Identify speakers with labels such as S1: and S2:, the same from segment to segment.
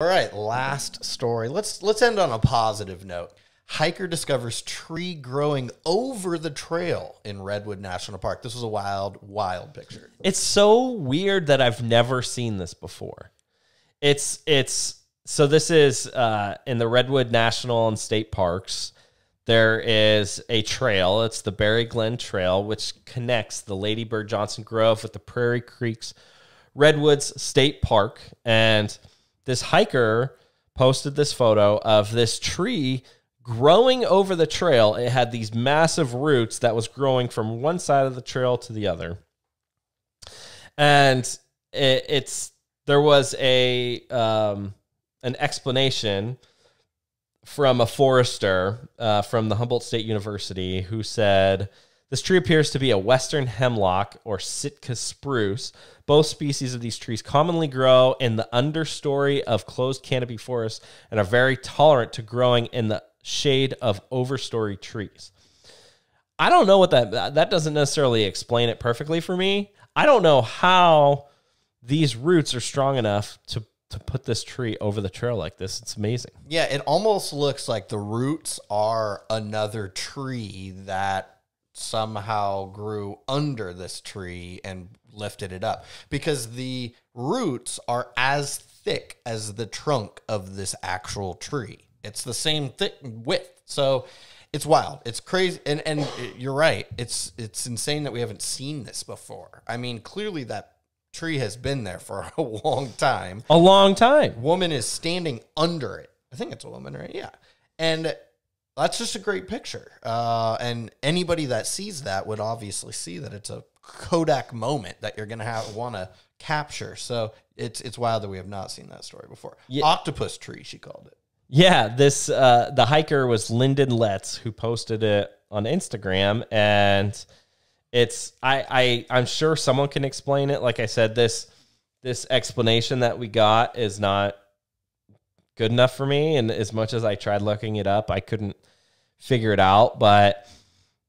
S1: All right, last story. Let's let's end on a positive note. Hiker discovers tree growing over the trail in Redwood National Park. This was a wild, wild picture.
S2: It's so weird that I've never seen this before. It's it's so this is uh, in the Redwood National and State Parks. There is a trail. It's the Barry Glen Trail, which connects the Lady Bird Johnson Grove with the Prairie Creeks Redwoods State Park and this hiker posted this photo of this tree growing over the trail. It had these massive roots that was growing from one side of the trail to the other. And it, it's there was a um, an explanation from a forester uh, from the Humboldt State University who said this tree appears to be a western hemlock or Sitka spruce. Both species of these trees commonly grow in the understory of closed canopy forests and are very tolerant to growing in the shade of overstory trees. I don't know what that that doesn't necessarily explain it perfectly for me. I don't know how these roots are strong enough to to put this tree over the trail like this. It's amazing.
S1: Yeah, it almost looks like the roots are another tree that somehow grew under this tree and lifted it up because the roots are as thick as the trunk of this actual tree. It's the same thick width. So it's wild. It's crazy. And and you're right. It's it's insane that we haven't seen this before. I mean, clearly that tree has been there for a long time. A long time. Woman is standing under it. I think it's a woman, right? Yeah. And that's just a great picture. Uh, and anybody that sees that would obviously see that it's a Kodak moment that you're going to want to capture. So it's it's wild that we have not seen that story before. Yeah. Octopus tree, she called it.
S2: Yeah, this uh, the hiker was Lyndon Letts who posted it on Instagram, and it's I I I'm sure someone can explain it. Like I said, this this explanation that we got is not good enough for me. And as much as I tried looking it up, I couldn't figure it out. But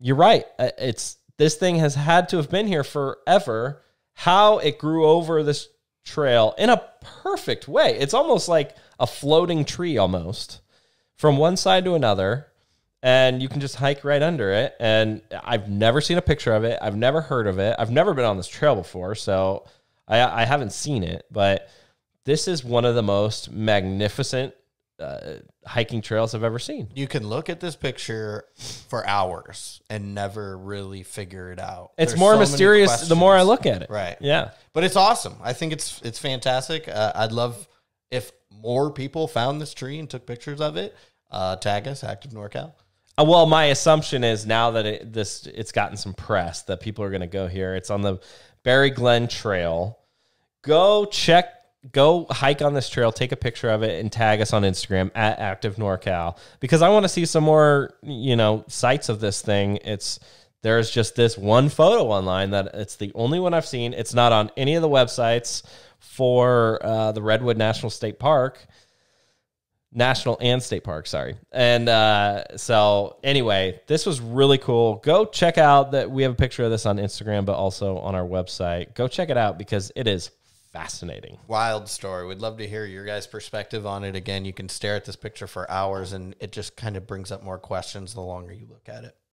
S2: you're right. Uh, it's this thing has had to have been here forever. How it grew over this trail in a perfect way. It's almost like a floating tree, almost from one side to another. And you can just hike right under it. And I've never seen a picture of it. I've never heard of it. I've never been on this trail before. So I, I haven't seen it. But this is one of the most
S1: magnificent uh, hiking trails I've ever seen. You can look at this picture for hours and never really figure it out. It's There's more so mysterious the more I look at it. Right. Yeah. But it's awesome. I think it's it's fantastic. Uh, I'd love if more people found this tree and took pictures of it. Uh, tag us, Active NorCal. Uh, well, my
S2: assumption is now that it, this it's gotten some press that people are going to go here. It's on the Barry Glen Trail. Go check go hike on this trail, take a picture of it, and tag us on Instagram at Active NorCal because I want to see some more, you know, sights of this thing. It's there's just this one photo online that it's the only one I've seen. It's not on any of the websites for uh, the Redwood National State Park, National and State Park, sorry. And uh, so, anyway, this was really cool. Go check out that we have a picture of this on Instagram, but also on our website. Go check it out because it is fascinating.
S1: Wild story. We'd love to hear your guys' perspective on it. Again, you can stare at this picture for hours and it just kind of brings up more questions the longer you look at it.